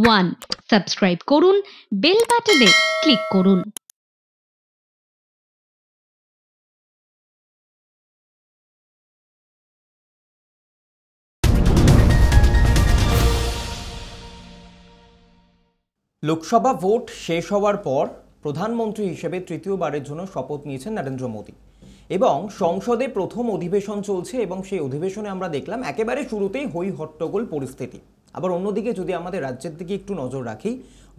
one subscribe করুন bell বাটনে click করুন লোকসভা ভোট শেষ হওয়ার পর প্রধানমন্ত্রী হিসেবে তৃতীয়বারের জন্য শপথ নিয়েছেন নরেন্দ্র মোদী এবং সংসদে প্রথম অধিবেশন চলছে এবং সেই অধিবেশনে আমরা দেখলাম একেবারে শুরুতেই হই হট্টগোল পরিস্থিতি আবার অন্যদিকে যদি আমাদের রাজ্যের দিকে একটু নজর রাখি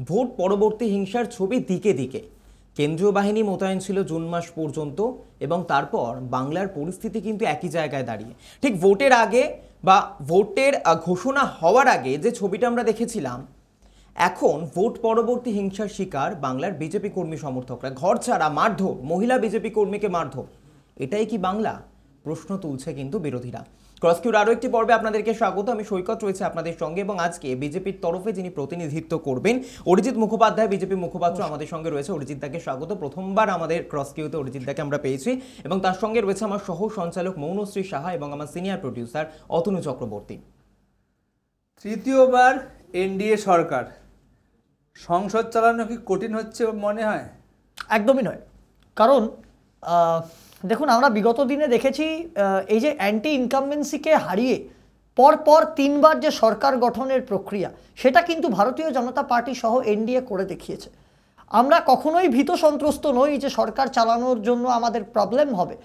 ভোট পরবর্তী হিংসার ছবি দিকে দিকে কেন্দ্রীয় বাহিনী মোতায়েন ছিল জুন মাস পর্যন্ত এবং তারপর বাংলার পরিস্থিতি কিন্তু একই জায়গায় দাঁড়িয়ে ঠিক ভোটের আগে বা ভোটের ঘোষণা হওয়ার আগে যে ছবিটা আমরা দেখেছিলাম এখন ভোট পরবর্তী হিংসার শিকার বাংলার বিজেপি কর্মী সমর্থকরা ঘর ছাড়া মারধর মহিলা বিজেপি কর্মীকে মারধর এটাই কি বাংলা প্রশ্ন তুলছে কিন্তু বিরোধীরা ক্রসকিউর আরও একটি পর্বে আপনাদেরকে স্বাগত আমি সৈকত রয়েছে আপনাদের সঙ্গে এবং আজকে বিজেপির তরফে যিনি প্রতিনিধিত্ব করবেন অরিজিৎ মুখোপাধ্যায় বিজেপি মুখপাত্র আমাদের সঙ্গে রয়েছে অরিজিৎ দাকে স্বাগত প্রথমবার আমাদের ক্রসকিউতে অরিজিৎ দাকে আমরা পেয়েছি এবং তার সঙ্গে রয়েছে আমার সহ সঞ্চালক মৌনশ্রী সাহা এবং আমার সিনিয়র প্রডিউসার অতনু চক্রবর্তী তৃতীয়বার এনডিএ সরকার সংসদ চালানো কি কঠিন হচ্ছে মনে হয় একদমই নয় কারণ দেখুন আমরা বিগত দিনে দেখেছি এই যে অ্যান্টি ইনকামবেন্সিকে হারিয়ে পরপর তিনবার যে সরকার গঠনের প্রক্রিয়া সেটা কিন্তু ভারতীয় জনতা পার্টি সহ এনডিএ করে দেখিয়েছে আমরা কখনোই ভীত সন্ত্রস্ত নই যে সরকার চালানোর জন্য আমাদের প্রবলেম হবে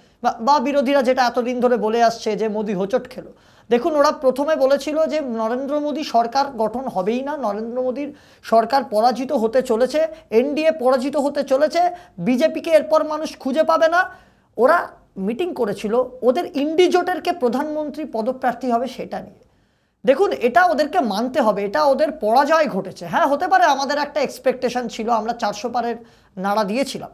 বা বিরোধীরা যেটা এতদিন ধরে বলে আসছে যে মোদী হোচট খেলো দেখুন ওরা প্রথমে বলেছিল যে নরেন্দ্র মোদী সরকার গঠন হবেই না নরেন্দ্র মোদীর সরকার পরাজিত হতে চলেছে এনডিএ পরাজিত হতে চলেছে বিজেপিকে এরপর মানুষ খুঁজে পাবে না ওরা মিটিং করেছিল ওদের ইন্ডিজোটেরকে প্রধানমন্ত্রী পদপ্রার্থী হবে সেটা নিয়ে দেখুন এটা ওদেরকে মানতে হবে এটা ওদের পরাজয় ঘটেছে হ্যাঁ হতে পারে আমাদের একটা এক্সপেকটেশন ছিল আমরা চারশো পারের নাড়া দিয়েছিলাম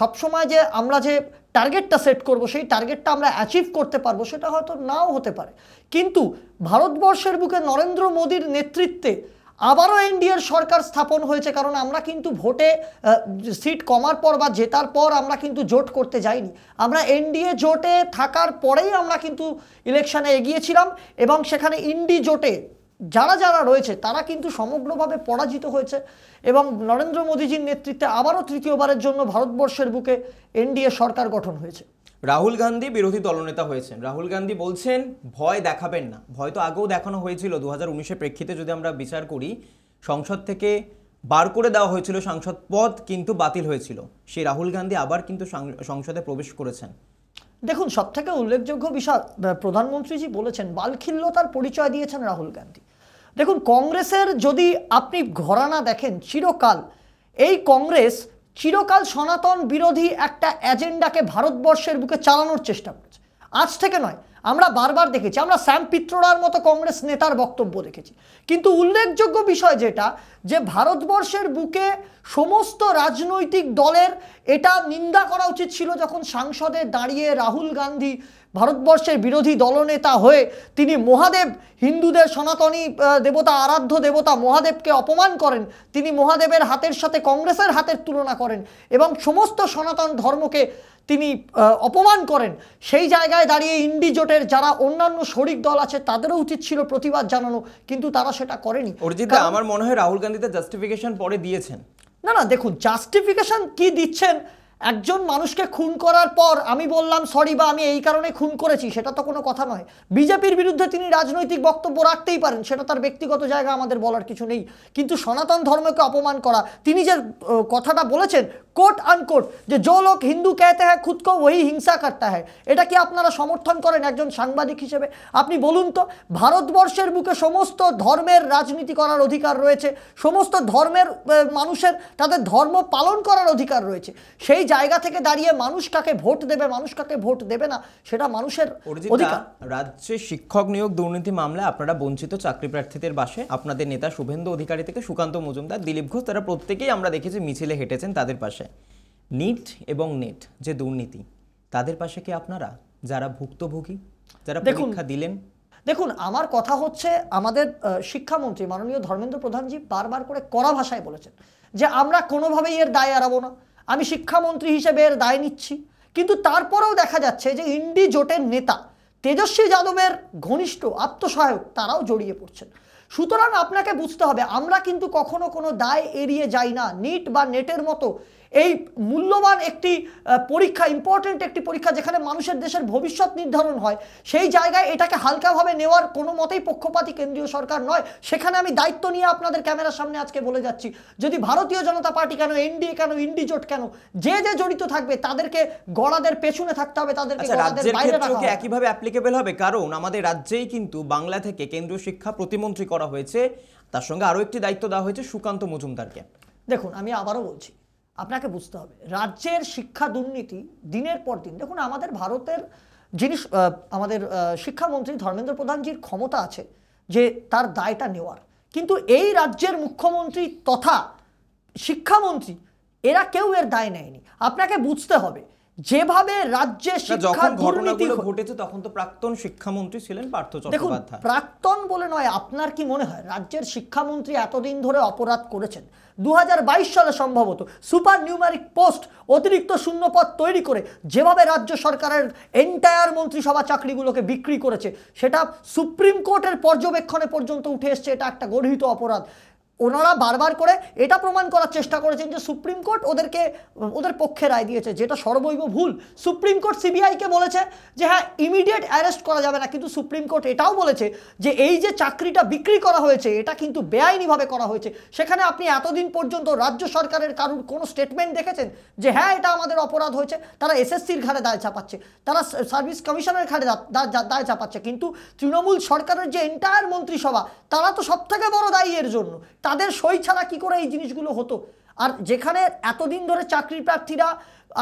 সবসময় যে আমরা যে টার্গেটটা সেট করব সেই টার্গেটটা আমরা অ্যাচিভ করতে পারবো সেটা হয়তো নাও হতে পারে কিন্তু ভারতবর্ষের বুকে নরেন্দ্র মোদীর নেতৃত্বে আবারও এনডিএর সরকার স্থাপন হয়েছে কারণ আমরা কিন্তু ভোটে সিট কমার পর বা জেতার পর আমরা কিন্তু জোট করতে যাইনি আমরা এনডিএ জোটে থাকার পরেই আমরা কিন্তু ইলেকশানে এগিয়েছিলাম এবং সেখানে ইন্ডি জোটে যারা যারা রয়েছে তারা কিন্তু সমগ্রভাবে পরাজিত হয়েছে এবং নরেন্দ্র মোদীজির নেতৃত্বে আবারও তৃতীয়বারের জন্য ভারতবর্ষের বুকে এনডিএ সরকার গঠন হয়েছে রাহুল গান্ধী বিরোধী দলনেতা হয়েছেন রাহুল গান্ধী বলছেন ভয় দেখাবেন না ভয় তো আগেও দেখানো হয়েছিল দু হাজার প্রেক্ষিতে যদি আমরা বিচার করি সংসদ থেকে বার করে দেওয়া হয়েছিল সাংসদ পদ কিন্তু বাতিল হয়েছিল সেই রাহুল গান্ধী আবার কিন্তু সংসদে প্রবেশ করেছেন দেখুন সবথেকে উল্লেখযোগ্য বিষয় প্রধানমন্ত্রীজি বলেছেন বালখিল্যতার পরিচয় দিয়েছেন রাহুল গান্ধী দেখুন কংগ্রেসের যদি আপনি ঘরানা দেখেন চিরকাল এই কংগ্রেস চিরকাল সনাতন বিরোধী একটা এজেন্ডাকে ভারতবর্ষের বুকে চালানোর চেষ্টা করেছে আজ থেকে নয় আমরা বারবার দেখেছি আমরা স্যাম পিত্রোরার মতো কংগ্রেস নেতার বক্তব্য দেখেছি কিন্তু উল্লেখযোগ্য বিষয় যেটা যে ভারতবর্ষের বুকে সমস্ত রাজনৈতিক দলের এটা নিন্দা করা উচিত ছিল যখন সাংসদে দাঁড়িয়ে রাহুল গান্ধী ভারতবর্ষের বিরোধী দলনেতা হয়ে তিনি মহাদেব হিন্দুদের সনাতনী দেবতা আরাধ্য দেবতা মহাদেবকে অপমান করেন তিনি মহাদেবের হাতের সাথে কংগ্রেসের হাতের তুলনা করেন এবং সমস্ত সনাতন ধর্মকে তিনি অপমান করেন সেই জায়গায় দাঁড়িয়ে ইন্ডি জোটের যারা অন্যান্য শরিক দল আছে তাদেরও উচিত ছিল প্রতিবাদ জানানো কিন্তু তারা সেটা করেনি অরিজিৎ আমার মনে হয় রাহুল গান্ধী তার জাস্টিফিকেশন পরে দিয়েছেন না না দেখুন জাস্টিফিকেশন কি দিচ্ছেন একজন মানুষকে খুন করার পর আমি বললাম সরি বা আমি এই কারণে খুন করেছি সেটা তো কোনো কথা নয় বিজেপির বিরুদ্ধে তিনি রাজনৈতিক বক্তব্য রাখতেই পারেন সেটা তার ব্যক্তিগত জায়গা আমাদের বলার কিছু নেই কিন্তু সনাতন ধর্মকে অপমান করা তিনি যে কথাটা বলেছেন কোট আনকোট যে যো লোক হিন্দু কেতে হ্যাঁ খুদকো ওই হিংসা কাটতে হ্যাঁ এটা কি আপনারা সমর্থন করেন একজন সাংবাদিক হিসেবে আপনি বলুন তো ভারতবর্ষের বুকে সমস্ত ধর্মের রাজনীতি করার অধিকার রয়েছে সমস্ত ধর্মের মানুষের তাদের ধর্ম পালন করার অধিকার রয়েছে সেই জায়গা থেকে দাঁড়িয়ে মানুষ কাকে ভোট দেবে মানুষ কাকে ভোট দেবে না সেটা মানুষের অধিকার রাজ্যে শিক্ষক নিয়োগ দুর্নীতি মামলায় আপনারা বঞ্চিত চাকরি প্রার্থীদের বাসে আপনাদের নেতা শুভেন্দু অধিকারী থেকে সুকান্ত মজুমদার দিলীপ ঘোষ তারা প্রত্যেকেই আমরা দেখেছি মিছিলে হেঁটেছেন তাদের পাশে নিট এবং নেট যে দুর্নীতি তাদের পাশে কি আপনারা যারা ভুক্তভোগী যারা পরীক্ষা দিলেন দেখুন আমার কথা হচ্ছে আমাদের শিক্ষামন্ত্রী মাননীয় ধর্মেন্দ্র প্রধানজি বারবার করে কড়া ভাষায় বলেছেন যে আমরা কোনোভাবেই এর দায় এড়াবো না আমি শিক্ষামন্ত্রী হিসেবে এর দায় নিচ্ছি কিন্তু তারপরেও দেখা যাচ্ছে যে ইন্ডি জোটের নেতা তেজস্বী যাদবের ঘনিষ্ঠ আত্মসহায়ক তারাও জড়িয়ে পড়ছেন সুতরাং আপনাকে বুঝতে হবে আমরা কিন্তু কখনো কোনো দায় এড়িয়ে যাই না নিট বা নেটের মতো এই মূল্যবান একটি পরীক্ষা ইম্পর্টেন্ট একটি পরীক্ষা যেখানে মানুষের দেশের ভবিষ্যৎ নির্ধারণ হয় সেই জায়গায় এটাকে হালকাভাবে নেওয়ার কোনো মতেই পক্ষপাতী কেন্দ্রীয় সরকার নয় সেখানে আমি দায়িত্ব নিয়ে আপনাদের ক্যামেরার সামনে আজকে বলে যাচ্ছি যদি ভারতীয় জনতা পার্টি কেন এনডিএ কেন ইন্ডিজোট কেন যে যে জড়িত থাকবে তাদেরকে গড়াদের পেছনে থাকতে হবে তাদেরকে আচ্ছা, হবে একইভাবে অ্যাপ্লিকেবল হবে কারণ আমাদের রাজ্যেই কিন্তু বাংলা থেকে কেন্দ্রীয় শিক্ষা প্রতিমন্ত্রী করা হয়েছে তার সঙ্গে আরও একটি দায়িত্ব দেওয়া হয়েছে সুকান্ত মজুমদারকে দেখুন আমি আবারও বলছি আপনাকে বুঝতে হবে রাজ্যের শিক্ষা দুর্নীতি দিনের পর দিন দেখুন আমাদের ভারতের যিনি আমাদের শিক্ষামন্ত্রী ধর্মেন্দ্র প্রধানজির ক্ষমতা আছে যে তার দায়টা নেওয়ার কিন্তু এই রাজ্যের মুখ্যমন্ত্রী তথা শিক্ষামন্ত্রী এরা কেউ এর দায় নেয়নি আপনাকে বুঝতে হবে যেভাবে রাজ্যে শিক্ষা দুর্নীতি ঘটেছে তখন তো প্রাক্তন শিক্ষামন্ত্রী ছিলেন পার্থ চট্টোপাধ্যায় প্রাক্তন বলে নয় আপনার কি মনে হয় রাজ্যের শিক্ষামন্ত্রী এতদিন ধরে অপরাধ করেছেন দু সালে সম্ভবত সুপার নিউমারিক পোস্ট অতিরিক্ত শূন্যপদ তৈরি করে যেভাবে রাজ্য সরকারের এন্টায়ার মন্ত্রিসভা চাকরিগুলোকে বিক্রি করেছে সেটা সুপ্রিম কোর্টের পর্যবেক্ষণে পর্যন্ত উঠে এসছে এটা একটা গর্হিত অপরাধ ওনারা বারবার করে এটা প্রমাণ করার চেষ্টা করেছেন যে সুপ্রিম কোর্ট ওদেরকে ওদের পক্ষে রায় দিয়েছে যেটা সর্বৈব ভুল সুপ্রিম কোর্ট সিবিআইকে বলেছে যে হ্যাঁ ইমিডিয়েট অ্যারেস্ট করা যাবে না কিন্তু সুপ্রিম কোর্ট এটাও বলেছে যে এই যে চাকরিটা বিক্রি করা হয়েছে এটা কিন্তু বেআইনিভাবে করা হয়েছে সেখানে আপনি এতদিন পর্যন্ত রাজ্য সরকারের কারুর কোনো স্টেটমেন্ট দেখেছেন যে হ্যাঁ এটা আমাদের অপরাধ হয়েছে তারা এসএসসির ঘাড়ে দায় চাপাচ্ছে তারা সার্ভিস কমিশনের ঘাড়ে দায় চাপাচ্ছে কিন্তু তৃণমূল সরকারের যে এন্টায়ার মন্ত্রিসভা তারা তো সবথেকে বড় দায়ী এর জন্য তাদের সই ছাড়া কী করে এই জিনিসগুলো হতো আর যেখানে এতদিন ধরে চাকরি প্রার্থীরা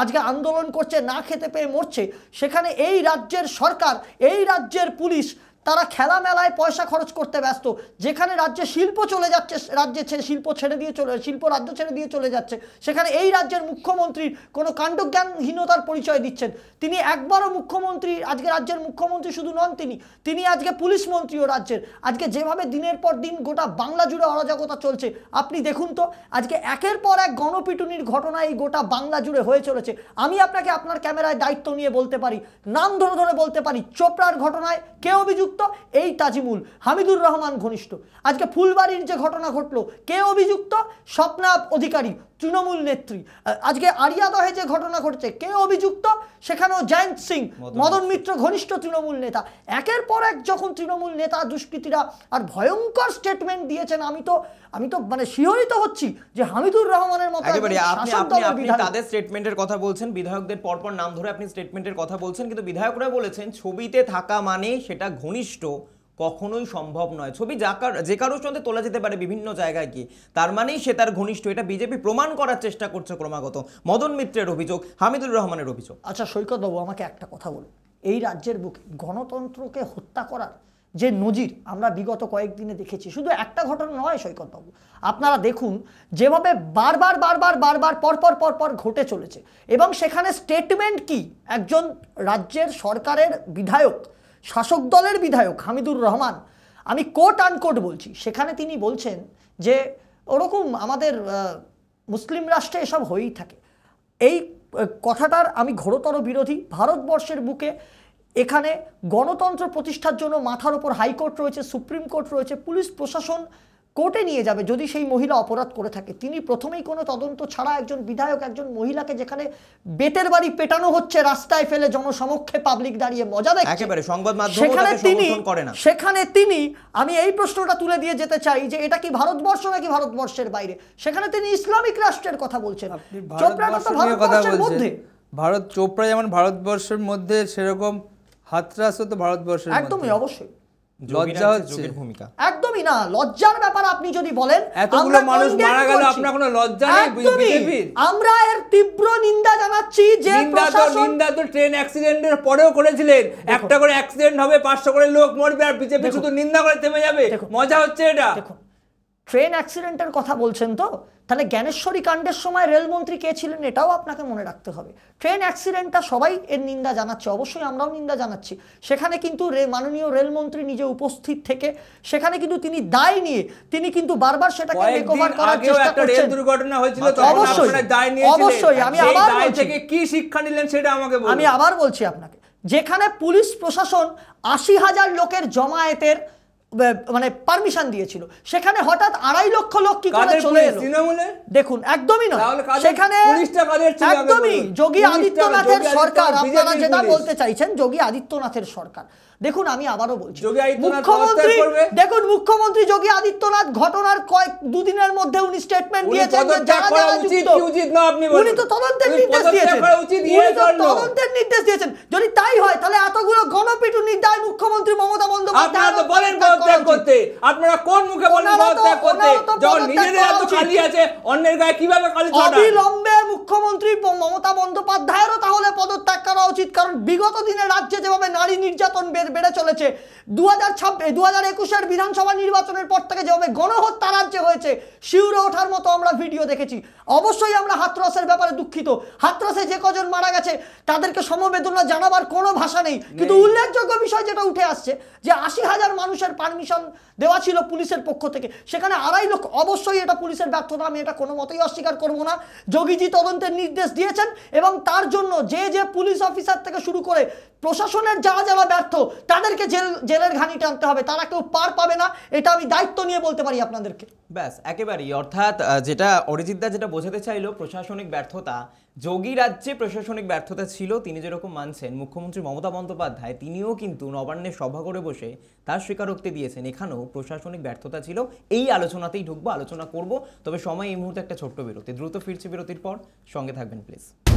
আজকে আন্দোলন করছে না খেতে পেয়ে মরছে সেখানে এই রাজ্যের সরকার এই রাজ্যের পুলিশ তারা খেলা মেলায় পয়সা খরচ করতে ব্যস্ত যেখানে রাজ্যে শিল্প চলে যাচ্ছে রাজ্যে ছেড়ে শিল্প ছেড়ে দিয়ে চলে শিল্প রাজ্য ছেড়ে দিয়ে চলে যাচ্ছে সেখানে এই রাজ্যের মুখ্যমন্ত্রীর কোনো কাণ্ডজ্ঞানহীনতার পরিচয় দিচ্ছেন তিনি একবারও মুখ্যমন্ত্রী আজকে রাজ্যের মুখ্যমন্ত্রী শুধু নন তিনি তিনি আজকে পুলিশ মন্ত্রীও রাজ্যের আজকে যেভাবে দিনের পর দিন গোটা বাংলা জুড়ে অরাজকতা চলছে আপনি দেখুন তো আজকে একের পর এক গণপিটুনির ঘটনা এই গোটা বাংলা জুড়ে হয়ে চলেছে আমি আপনাকে আপনার ক্যামেরায় দায়িত্ব নিয়ে বলতে পারি নাম ধরে ধরে বলতে পারি চোপড়ার ঘটনায় কেউ অভিযুক্ত অভিযুক্ত এই তাজিমুল হামিদুর রহমান ঘনিষ্ঠ আজকে ফুলবাড়ির যে ঘটনা ঘটলো কে অভিযুক্ত স্বপ্নাপ অধিকারী তৃণমূল নেত্রী আজকে আরিয়াদহে যে ঘটনা ঘটেছে কে অভিযুক্ত সেখানেও জয়ন্ত সিং মদন মিত্র ঘনিষ্ঠ তৃণমূল নেতা একের পর এক যখন তৃণমূল নেতা দুষ্কৃতীরা আর ভয়ঙ্কর স্টেটমেন্ট দিয়েছেন আমি তো আমি তো মানে শিহরিত হচ্ছি যে হামিদুর রহমানের মতো তাদের স্টেটমেন্টের কথা বলছেন বিধায়কদের পরপর নাম ধরে আপনি স্টেটমেন্টের কথা বলছেন কিন্তু বিধায়করা বলেছেন ছবিতে থাকা মানে সেটা ঘনিষ্ঠ কখনোই সম্ভব নয় ছবি কার যে কারোর সঙ্গে তোলা যেতে পারে বিভিন্ন জায়গায় গিয়ে তার মানেই সে তার ঘনিষ্ঠ এটা বিজেপি প্রমাণ করার চেষ্টা করছে ক্রমাগত মদন মিত্রের অভিযোগ হামিদুর রহমানের অভিযোগ আচ্ছা সৈকতবাবু আমাকে একটা কথা বলুন এই রাজ্যের বুকে গণতন্ত্রকে হত্যা করার যে নজির আমরা বিগত কয়েকদিনে দেখেছি শুধু একটা ঘটনা নয় সৈকত বাবু আপনারা দেখুন যেভাবে বারবার বারবার বারবার পরপর পরপর ঘটে চলেছে এবং সেখানে স্টেটমেন্ট কি একজন রাজ্যের সরকারের বিধায়ক শাসক দলের বিধায়ক হামিদুর রহমান আমি কোট আনকোট বলছি সেখানে তিনি বলছেন যে ওরকম আমাদের মুসলিম রাষ্ট্রে এসব হয়েই থাকে এই কথাটার আমি ঘোরতর বিরোধী ভারতবর্ষের বুকে এখানে গণতন্ত্র প্রতিষ্ঠার জন্য মাথার ওপর হাইকোর্ট রয়েছে সুপ্রিম কোর্ট রয়েছে পুলিশ প্রশাসন কোর্টে নিয়ে যাবে যদি সেই মহিলা অপরাধ করে থাকে তিনি প্রথমেই কোনো তদন্ত ছাড়া একজন বিধায়ক একজন মহিলাকে যেখানে বেতের বাড়ি পেটানো হচ্ছে রাস্তায় ফেলে জনসমক্ষে পাবলিক দাঁড়িয়ে মজা দেখে তিনি সেখানে তিনি আমি এই প্রশ্নটা তুলে দিয়ে যেতে চাই যে এটা কি ভারতবর্ষ নাকি ভারতবর্ষের বাইরে সেখানে তিনি ইসলামিক রাষ্ট্রের কথা বলছেন ভারত চোপড়া যেমন ভারতবর্ষের মধ্যে সেরকম হাতরাস তো ভারতবর্ষের একদমই অবশ্যই লজ্জা হচ্ছে ভূমিকা না লজ্জার ব্যাপার আপনি যদি বলেন আমরা এর তীব্র নিন্দা জানাচ্ছি যে নিন্দা তো ট্রেন অ্যাক্সিডেন্টের পরেও করেছিলেন একটা করে অ্যাক্সিডেন্ট হবে পাঁচশো করে লোক মরবে আর বিজেপি শুধু নিন্দা করে থেমে যাবে মজা হচ্ছে এটা ট্রেন অ্যাক্সিডেন্টের কথা বলছেন তো তাহলে জ্ঞানেশ্বরী কাণ্ডের সময় রেলমন্ত্রী কে ছিলেন এটাও আপনাকে মনে রাখতে হবে ট্রেন অ্যাক্সিডেন্টটা সবাই এর নিন্দা জানাচ্ছে অবশ্যই আমরাও নিন্দা জানাচ্ছি সেখানে কিন্তু মাননীয় রেলমন্ত্রী নিজে উপস্থিত থেকে সেখানে কিন্তু তিনি দায় নিয়ে তিনি কিন্তু বারবার সেটাকে রিকভার করার চেষ্টা করছেন দুর্ঘটনা হয়েছিল অবশ্যই দায় নিয়ে অবশ্যই আমি আবার থেকে কি শিক্ষা নিলেন সেটা আমাকে আমি আবার বলছি আপনাকে যেখানে পুলিশ প্রশাসন আশি হাজার লোকের জমায়েতের মানে পারমিশন দিয়েছিল সেখানে হঠাৎ আড়াই লক্ষ লোক কি করে চলে এলো দেখুন একদমই নয় সেখানে একদমই যোগী আদিত্যনাথের সরকার আপনারা যেটা বলতে চাইছেন যোগী আদিত্যনাথের সরকার দেখুন আমি আবারও বলছি মুখ্যমন্ত্রী দেখুন মুখ্যমন্ত্রী যোগী আদিত্যনাথ ঘটনার কয়েক দুদিনের মধ্যে উনি স্টেটমেন্ট দিয়েছেন যে উনি তো তদন্তের নির্দেশ দিয়েছেন তদন্তের নির্দেশ দিয়েছেন যদি তাই হয় তাহলে এতগুলো গণপিটুনির দায় মুখ্যমন্ত্রী মমতা বন্দ্যোপাধ্যায় তো বলেন করতে আপনারা কোন মুখে বলেন পদত্যাগ করতে যখন নিজেদের এত খালি আছে অন্যের গায়ে কিভাবে খালি অবিলম্বে মুখ্যমন্ত্রী মমতা বন্দ্যোপাধ্যায়েরও তাহলে পদত্যাগ করা উচিত কারণ বিগত দিনে রাজ্যে যেভাবে নারী নির্যাতন বেড়ে চলেছে দু হাজার ছাব্বিশ দু হাজার একুশের বিধানসভা নির্বাচনের পর থেকে যেভাবে গণহত্যা রাজ্যে হয়েছে শিউরে ওঠার মতো আমরা ভিডিও দেখেছি অবশ্যই আমরা হাতরসের ব্যাপারে দুঃখিত হাতরসে যে কজন মারা গেছে তাদেরকে সমবেদনা জানাবার কোনো ভাষা নেই কিন্তু উল্লেখযোগ্য বিষয় যেটা উঠে আসছে যে আশি হাজার মানুষের পারমিশন দেওয়া ছিল পুলিশের পক্ষ থেকে সেখানে আড়াই লোক অবশ্যই এটা পুলিশের ব্যর্থতা আমি এটা কোনো মতেই অস্বীকার করব না যোগীজি তদন্তের নির্দেশ দিয়েছেন এবং তার জন্য যে যে পুলিশ অফিসার থেকে শুরু করে প্রশাসনের যারা যারা ব্যর্থ তাদেরকে জেল জেলের ঘানি টানতে হবে তারা কেউ পার পাবে না এটা আমি দায়িত্ব নিয়ে বলতে পারি আপনাদেরকে ব্যাস একেবারেই অর্থাৎ যেটা অরিজিৎ দা যেটা বোঝাতে চাইলো প্রশাসনিক ব্যর্থতা যোগী রাজ্যে প্রশাসনিক ব্যর্থতা ছিল তিনি যেরকম মানছেন মুখ্যমন্ত্রী মমতা বন্দ্যোপাধ্যায় তিনিও কিন্তু নবান্নে সভা করে বসে তার স্বীকারোক্তি দিয়েছেন এখানেও প্রশাসনিক ব্যর্থতা ছিল এই আলোচনাতেই ঢুকবো আলোচনা করব তবে সময় এই মুহূর্তে একটা ছোট্ট বিরতি দ্রুত ফিরছে বিরতির পর সঙ্গে থাকবেন প্লিজ